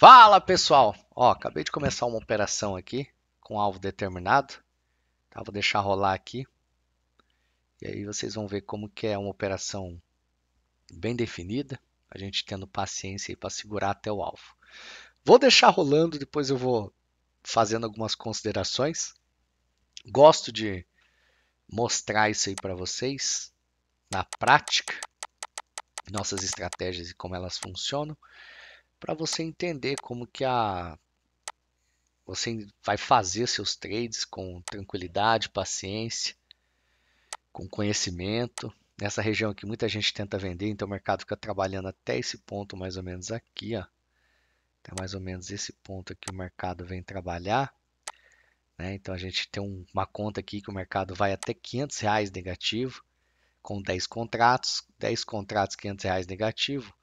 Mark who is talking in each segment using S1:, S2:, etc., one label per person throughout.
S1: Fala pessoal! Ó, acabei de começar uma operação aqui com um alvo determinado. Tá? Vou deixar rolar aqui. E aí vocês vão ver como que é uma operação bem definida. A gente tendo paciência para segurar até o alvo. Vou deixar rolando, depois eu vou fazendo algumas considerações. Gosto de mostrar isso aí para vocês na prática, nossas estratégias e como elas funcionam para você entender como que a você vai fazer seus trades com tranquilidade, paciência, com conhecimento. Nessa região aqui muita gente tenta vender, então o mercado fica trabalhando até esse ponto mais ou menos aqui, ó. Até mais ou menos esse ponto aqui o mercado vem trabalhar. Né? Então a gente tem um, uma conta aqui que o mercado vai até 500 reais negativo, com 10 contratos, 10 contratos 500 reais negativo,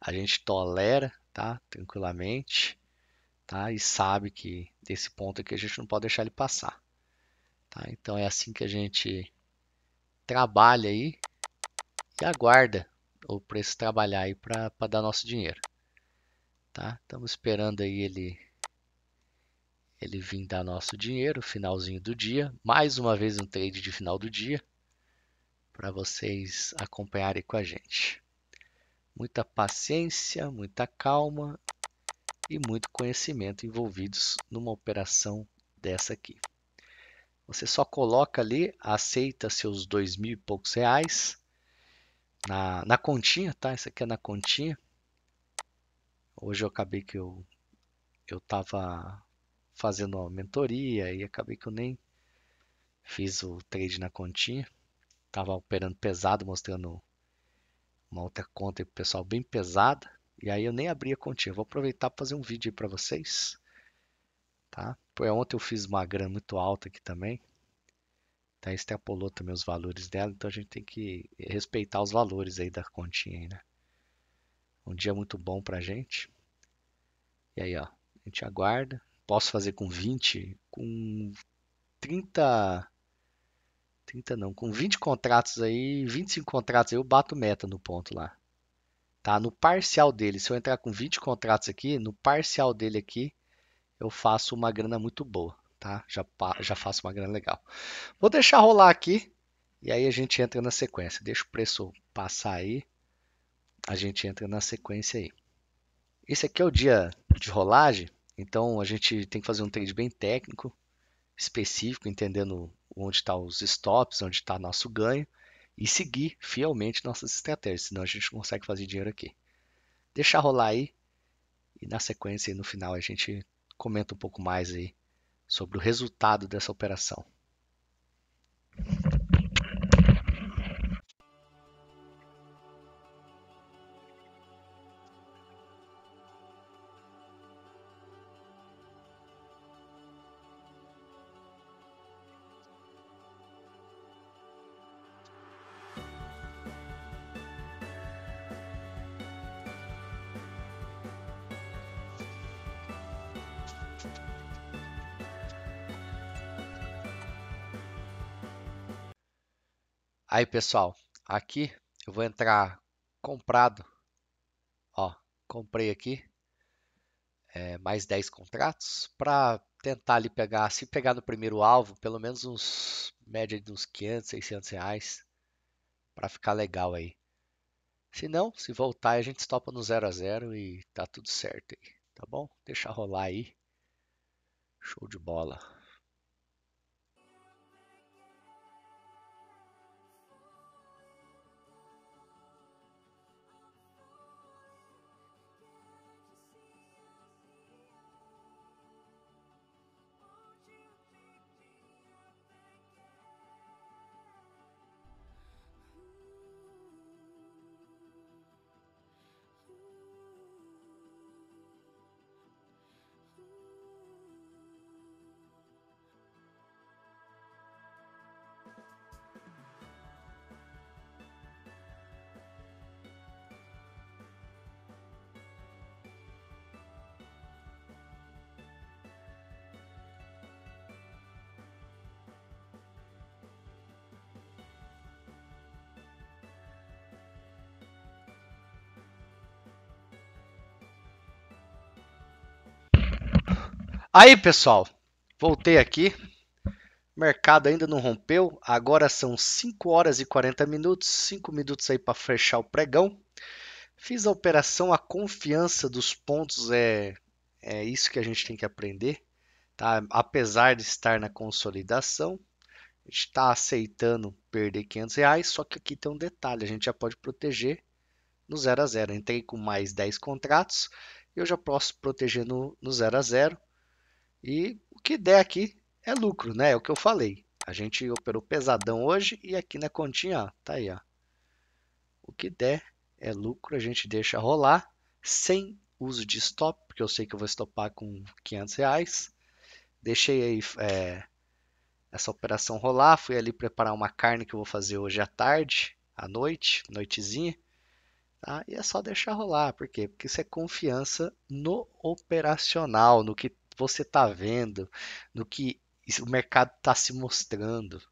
S1: a gente tolera, tá? Tranquilamente, tá? E sabe que desse ponto aqui a gente não pode deixar ele passar, tá? Então é assim que a gente trabalha aí e aguarda o preço trabalhar aí para dar nosso dinheiro, tá? Estamos esperando aí ele ele vir dar nosso dinheiro, finalzinho do dia, mais uma vez um trade de final do dia para vocês acompanharem com a gente muita paciência, muita calma e muito conhecimento envolvidos numa operação dessa aqui. Você só coloca ali, aceita seus dois mil e poucos reais na, na continha, tá? Isso aqui é na continha. Hoje eu acabei que eu eu tava fazendo uma mentoria e acabei que eu nem fiz o trade na continha. Tava operando pesado, mostrando uma outra conta aí pro pessoal bem pesada. E aí eu nem abri a continha. Vou aproveitar para fazer um vídeo aí para vocês. Tá? É, ontem eu fiz uma grana muito alta aqui também. Tá, extrapolou também os valores dela, então a gente tem que respeitar os valores aí da continha aí, né? Um dia muito bom pra gente. E aí, ó, a gente aguarda. Posso fazer com 20, com 30 30 não, com 20 contratos aí, 25 contratos aí, eu bato meta no ponto lá. Tá? No parcial dele, se eu entrar com 20 contratos aqui, no parcial dele aqui, eu faço uma grana muito boa, tá? Já, já faço uma grana legal. Vou deixar rolar aqui e aí a gente entra na sequência. Deixa o preço passar aí, a gente entra na sequência aí. Esse aqui é o dia de rolagem, então a gente tem que fazer um trade bem técnico específico, entendendo onde estão tá os stops, onde está nosso ganho e seguir fielmente nossas estratégias, senão a gente não consegue fazer dinheiro aqui. deixa rolar aí e na sequência, no final, a gente comenta um pouco mais aí sobre o resultado dessa operação. Aí, pessoal, aqui eu vou entrar comprado. Ó, comprei aqui é, mais 10 contratos para tentar ali pegar, se pegar no primeiro alvo, pelo menos uns, média de uns 500, 600 reais para ficar legal aí. Se não, se voltar, a gente stopa no 0 a 0 e tá tudo certo aí, tá bom? Deixa rolar aí. Show de bola. Aí, pessoal, voltei aqui. mercado ainda não rompeu. Agora são 5 horas e 40 minutos, 5 minutos aí para fechar o pregão. Fiz a operação, a confiança dos pontos é é isso que a gente tem que aprender, tá? Apesar de estar na consolidação, a gente está aceitando perder 500 reais, só que aqui tem um detalhe, a gente já pode proteger no 0 a 0. Entrei com mais 10 contratos, eu já posso proteger no, no 0 a 0. E o que der aqui é lucro, né? É o que eu falei. A gente operou pesadão hoje e aqui na é continha, ó, tá aí, ó. O que der é lucro, a gente deixa rolar sem uso de stop, porque eu sei que eu vou stopar com 500 reais. Deixei aí é, essa operação rolar, fui ali preparar uma carne que eu vou fazer hoje à tarde, à noite, noitezinha. Tá? E é só deixar rolar, por quê? Porque isso é confiança no operacional, no que você está vendo, no que o mercado está se mostrando.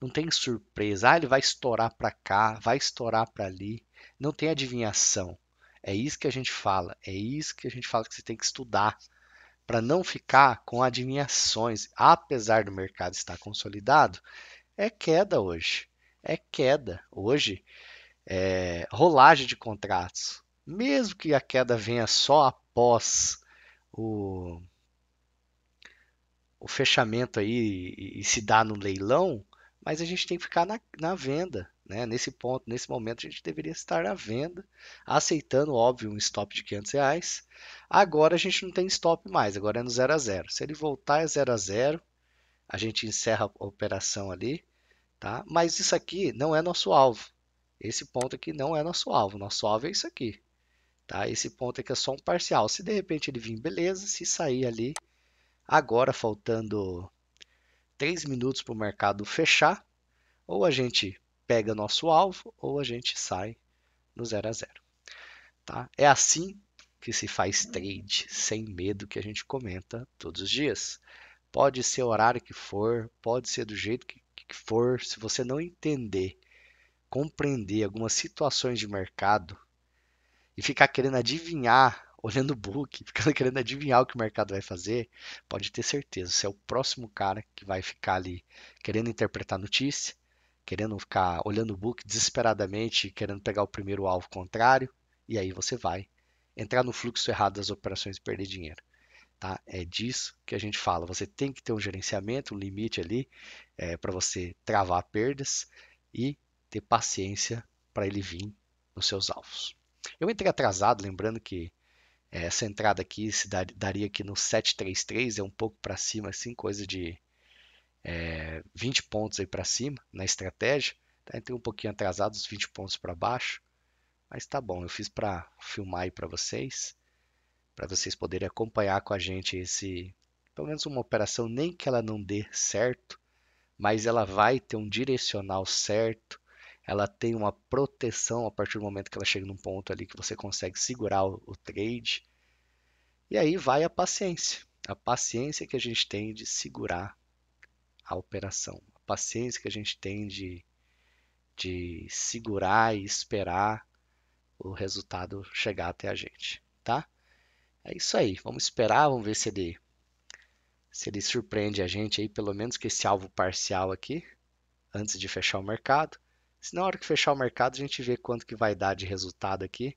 S1: Não tem surpresa. Ah, ele vai estourar para cá, vai estourar para ali. Não tem adivinhação. É isso que a gente fala. É isso que a gente fala que você tem que estudar para não ficar com adivinhações. Apesar do mercado estar consolidado, é queda hoje. É queda hoje. É rolagem de contratos. Mesmo que a queda venha só após o o fechamento aí e, e se dá no leilão, mas a gente tem que ficar na, na venda. Né? Nesse ponto, nesse momento, a gente deveria estar na venda, aceitando, óbvio, um stop de 500 reais. Agora a gente não tem stop mais, agora é no 0 a 0. Se ele voltar é a 0 a 0, a gente encerra a operação ali, tá? Mas isso aqui não é nosso alvo. Esse ponto aqui não é nosso alvo, nosso alvo é isso aqui. Tá? Esse ponto aqui é só um parcial. Se de repente ele vir, beleza, se sair ali, Agora, faltando 3 minutos para o mercado fechar, ou a gente pega nosso alvo, ou a gente sai no 0 a 0. Tá? É assim que se faz trade, sem medo, que a gente comenta todos os dias. Pode ser o horário que for, pode ser do jeito que, que for, se você não entender, compreender algumas situações de mercado e ficar querendo adivinhar olhando o book, ficando querendo adivinhar o que o mercado vai fazer, pode ter certeza, você é o próximo cara que vai ficar ali querendo interpretar notícia, querendo ficar olhando o book desesperadamente, querendo pegar o primeiro alvo contrário, e aí você vai entrar no fluxo errado das operações e perder dinheiro. Tá? É disso que a gente fala. Você tem que ter um gerenciamento, um limite ali, é, eh, para você travar perdas e ter paciência para ele vir nos seus alvos. Eu entrei atrasado, lembrando que essa entrada aqui se dar, daria aqui no 733, é um pouco para cima, assim, coisa de é, 20 pontos aí para cima na estratégia. Tá? Entrei um pouquinho atrasado, os 20 pontos para baixo. Mas tá bom, eu fiz para filmar aí para vocês, para vocês poderem acompanhar com a gente esse, pelo menos uma operação, nem que ela não dê certo, mas ela vai ter um direcional certo, ela tem uma proteção a partir do momento que ela chega num ponto ali que você consegue segurar o, o trade. E aí vai a paciência, a paciência que a gente tem de segurar a operação, a paciência que a gente tem de, de segurar e esperar o resultado chegar até a gente, tá? É isso aí, vamos esperar, vamos ver se ele se ele surpreende a gente aí, pelo menos com esse alvo parcial aqui, antes de fechar o mercado se na hora que fechar o mercado, a gente vê quanto que vai dar de resultado aqui.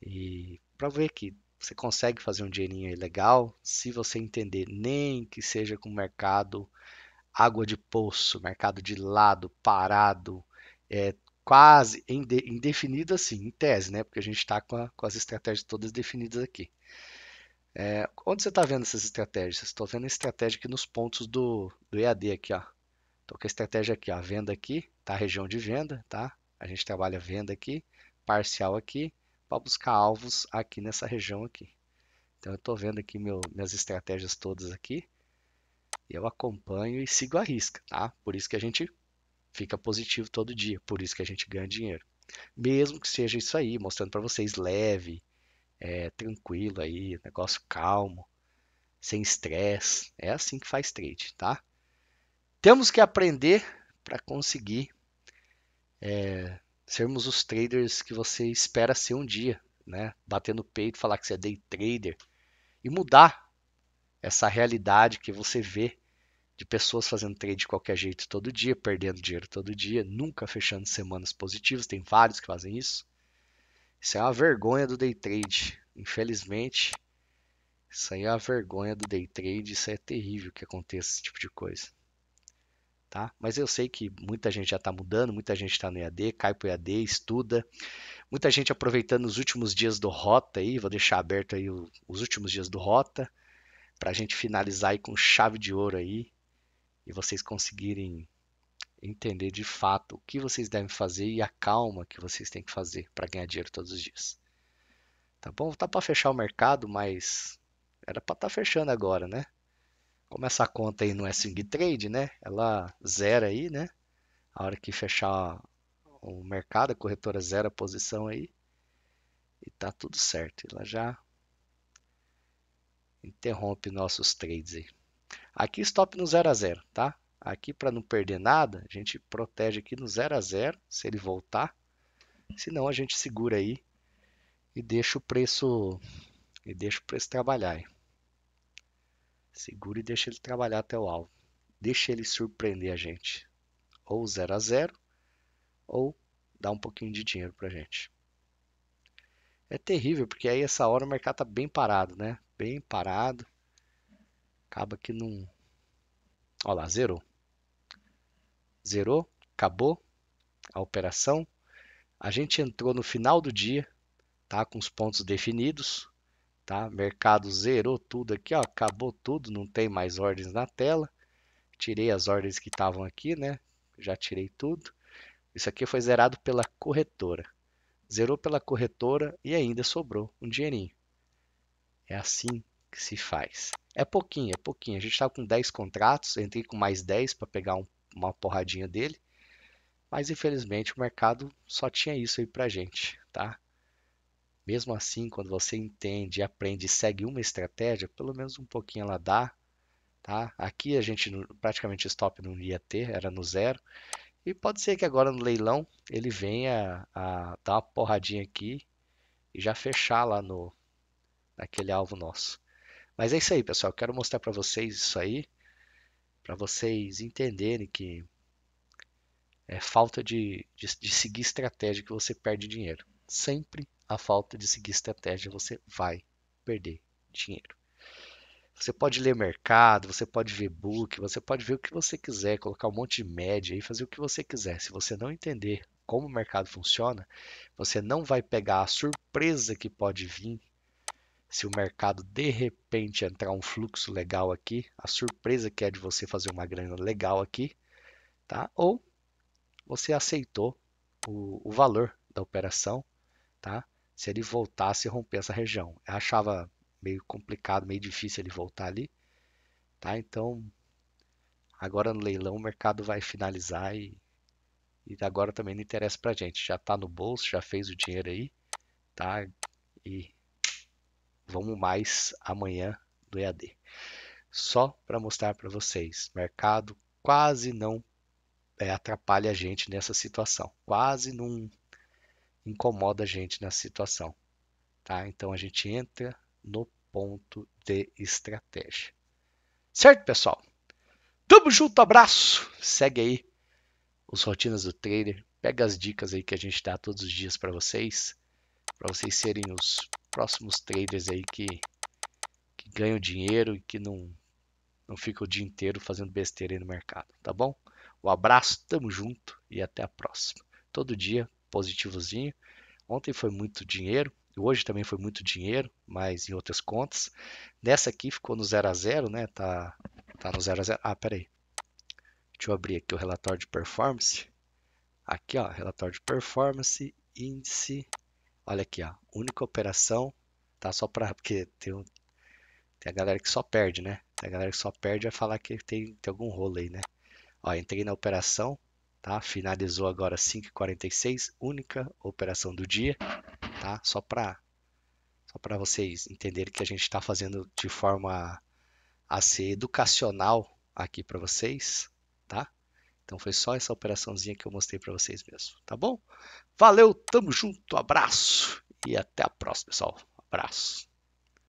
S1: E para ver que você consegue fazer um dinheirinho legal, se você entender, nem que seja com mercado água de poço, mercado de lado, parado, é, quase indefinido assim, em tese, né? Porque a gente está com, com, as estratégias todas definidas aqui. É, onde você está vendo essas estratégias? Estou vendo a estratégia aqui nos pontos do, do EAD aqui, ó. Estou com a estratégia aqui, ó, venda aqui, tá? Região de venda, tá? A gente trabalha venda aqui, parcial aqui, para buscar alvos aqui nessa região aqui. Então, eu estou vendo aqui meu, minhas estratégias todas aqui. Eu acompanho e sigo a risca, tá? Por isso que a gente fica positivo todo dia, por isso que a gente ganha dinheiro. Mesmo que seja isso aí, mostrando para vocês leve, é, tranquilo aí, negócio calmo, sem estresse. É assim que faz trade, tá? Temos que aprender para conseguir é, sermos os traders que você espera ser um dia, né? Bater no peito, falar que você é day trader e mudar essa realidade que você vê de pessoas fazendo trade de qualquer jeito todo dia, perdendo dinheiro todo dia, nunca fechando semanas positivas. Tem vários que fazem isso. Isso é uma vergonha do day trade, infelizmente. Isso aí é uma vergonha do day trade, isso é terrível que aconteça esse tipo de coisa. Tá? Mas eu sei que muita gente já está mudando, muita gente está no EAD, cai para o EAD, estuda. Muita gente aproveitando os últimos dias do Rota aí, vou deixar aberto aí o, os últimos dias do Rota, para a gente finalizar aí com chave de ouro aí e vocês conseguirem entender de fato o que vocês devem fazer e a calma que vocês têm que fazer para ganhar dinheiro todos os dias. Tá bom? Tá para fechar o mercado, mas era para estar tá fechando agora, né? Como essa conta aí não é swing trade, né? Ela zera aí, né? A hora que fechar o mercado, a corretora zera a posição aí. E tá tudo certo. Ela já interrompe nossos trades aí. Aqui stop no 0 a 0, tá? Aqui para não perder nada, a gente protege aqui no 0 a 0, se ele voltar. Senão a gente segura aí e deixa o preço e deixa o preço trabalhar. Aí. Segura e deixa ele trabalhar até o alvo. Deixa ele surpreender a gente. Ou 0 a 0 ou dá um pouquinho de dinheiro pra gente. É terrível, porque aí essa hora o mercado tá bem parado, né? Bem parado. Acaba que não. Olha lá, zerou. Zerou, acabou a operação. A gente entrou no final do dia, tá? Com os pontos definidos. Tá? Mercado zerou tudo aqui, ó, acabou tudo, não tem mais ordens na tela. Tirei as ordens que estavam aqui, né? Já tirei tudo. Isso aqui foi zerado pela corretora. Zerou pela corretora e ainda sobrou um dinheirinho. É assim que se faz. É pouquinho, é pouquinho. A gente está com 10 contratos, entrei com mais 10 para pegar um, uma porradinha dele. Mas infelizmente o mercado só tinha isso aí para gente, tá? Mesmo assim, quando você entende, aprende e segue uma estratégia, pelo menos um pouquinho ela dá. Tá? Aqui a gente praticamente stop não ia ter, era no zero. E pode ser que agora no leilão ele venha a dar uma porradinha aqui e já fechar lá no naquele alvo nosso. Mas é isso aí, pessoal. quero mostrar para vocês isso aí, para vocês entenderem que é, falta de, de, de seguir estratégia que você perde dinheiro. Sempre a falta de seguir estratégia você vai perder dinheiro. Você pode ler mercado, você pode ver book, você pode ver o que você quiser, colocar um monte de média e fazer o que você quiser. Se você não entender como o mercado funciona, você não vai pegar a surpresa que pode vir se o mercado de repente entrar um fluxo legal aqui, a surpresa que é de você fazer uma grana legal aqui, tá? Ou você aceitou o, o valor da operação, tá? Se ele voltasse e romper essa região. Eu achava meio complicado, meio difícil ele voltar ali, tá? Então, agora no leilão o mercado vai finalizar e, e agora também não interessa pra gente. Já tá no bolso, já fez o dinheiro aí, tá? E vamos mais amanhã do EAD. Só para mostrar para vocês, mercado quase não é, atrapalha a gente nessa situação. Quase não incomoda a gente nessa situação. Tá? Então a gente entra no ponto de estratégia. Certo, pessoal? Tamo junto, abraço. Segue aí os rotinas do trader. Pega as dicas aí que a gente dá todos os dias para vocês, para vocês serem os próximos traders aí que, que ganham dinheiro e que não não fica o dia inteiro fazendo besteira aí no mercado, tá bom? Um abraço, tamo junto e até a próxima. Todo dia positivozinho. Ontem foi muito dinheiro, hoje também foi muito dinheiro, mas em outras contas. Nessa aqui ficou no 0 a 0, né? Tá tá no 0 a 0. Ah, peraí. Deixa eu abrir aqui o relatório de performance. Aqui, ó, relatório de performance, índice. Olha aqui, ó, única operação, tá só para porque tem um, tem a galera que só perde, né? Tem a galera que só perde vai falar que tem, tem algum rolo aí, né? Ó, entrei na operação, tá? Finalizou agora 5h46, única operação do dia, tá? Só para só para vocês entenderem que a gente está fazendo de forma a ser educacional aqui para vocês, tá? Então foi só essa operaçãozinha que eu mostrei para vocês mesmo, tá bom? Valeu, tamo junto, abraço e até a próxima, pessoal. Abraço.